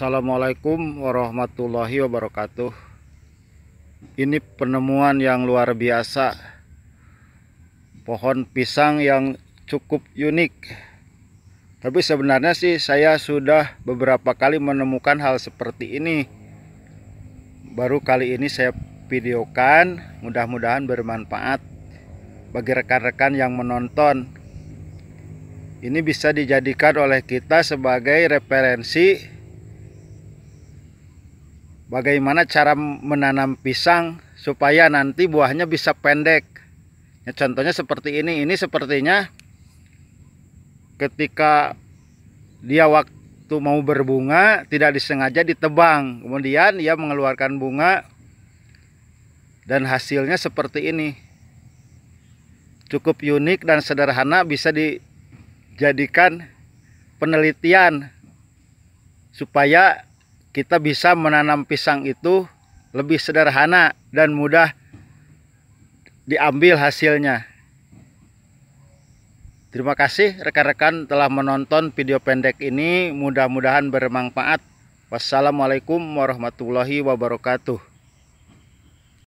Assalamualaikum warahmatullahi wabarakatuh Ini penemuan yang luar biasa Pohon pisang yang cukup unik Tapi sebenarnya sih saya sudah beberapa kali menemukan hal seperti ini Baru kali ini saya videokan Mudah-mudahan bermanfaat Bagi rekan-rekan yang menonton Ini bisa dijadikan oleh kita sebagai referensi bagaimana cara menanam pisang supaya nanti buahnya bisa pendek ya, contohnya seperti ini ini sepertinya ketika dia waktu mau berbunga tidak disengaja ditebang kemudian ia mengeluarkan bunga dan hasilnya seperti ini cukup unik dan sederhana bisa dijadikan penelitian supaya kita bisa menanam pisang itu lebih sederhana dan mudah diambil hasilnya. Terima kasih rekan-rekan telah menonton video pendek ini. Mudah-mudahan bermanfaat. Wassalamualaikum warahmatullahi wabarakatuh.